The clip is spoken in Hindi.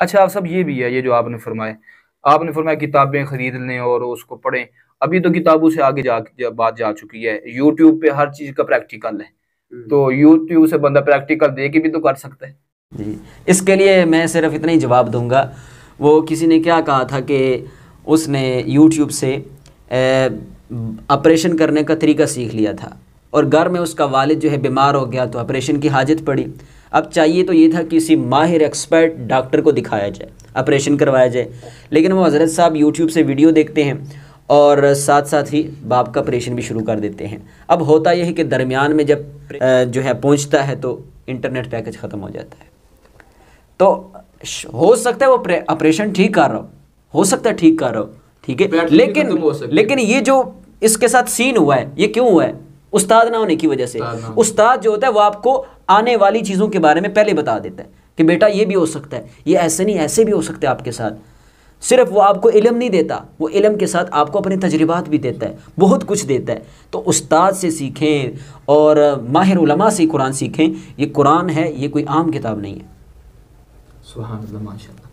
अच्छा आप सब ये भी है ये जो आपने फरमाया आपने फरमाया किताबें खरीद लें और उसको पढ़ें अभी तो किताबों से आगे जा बात जा चुकी है यूट्यूब पे हर चीज का प्रैक्टिकल है हम्म। तो यूट्यूब से बंदा प्रैक्टिकल दे के भी तो कर सकता है जी इसके लिए मैं सिर्फ इतना ही जवाब दूंगा वो किसी ने क्या कहा था कि उसने यूट्यूब से ऑपरेशन करने का तरीका सीख लिया था और घर में उसका वालिद जो है बीमार हो गया तो ऑपरेशन की हाजत पड़ी अब चाहिए तो ये था किसी माहिर एक्सपर्ट डॉक्टर को दिखाया जाए ऑपरेशन करवाया जाए लेकिन वो हज़रत साहब यूट्यूब से वीडियो देखते हैं और साथ साथ ही बाप का ऑपरेशन भी शुरू कर देते हैं अब होता यह है कि दरमियान में जब जो है पहुंचता है तो इंटरनेट पैकेज ख़त्म हो जाता है तो हो सकता है वो ऑपरेशन ठीक कर रहा हो हो सकता है ठीक कर रहा हो ठीक है लेकिन लेकिन ये जो इसके साथ सीन हुआ है ये क्यों हुआ है उस्ताद ना होने की वजह से उस्ताद जो होता है वो आपको आने वाली चीज़ों के बारे में पहले बता देता है कि बेटा ये भी हो सकता है ये ऐसे नहीं ऐसे भी हो सकते हैं आपके साथ सिर्फ वो आपको इलम नहीं देता वो इलम के साथ आपको अपने तजर्बात भी देता है बहुत कुछ देता है तो उस्ताद से सीखें और माहिर उलमा से कुरान सीखें ये कुरान है ये कोई आम किताब नहीं है सुहा माशा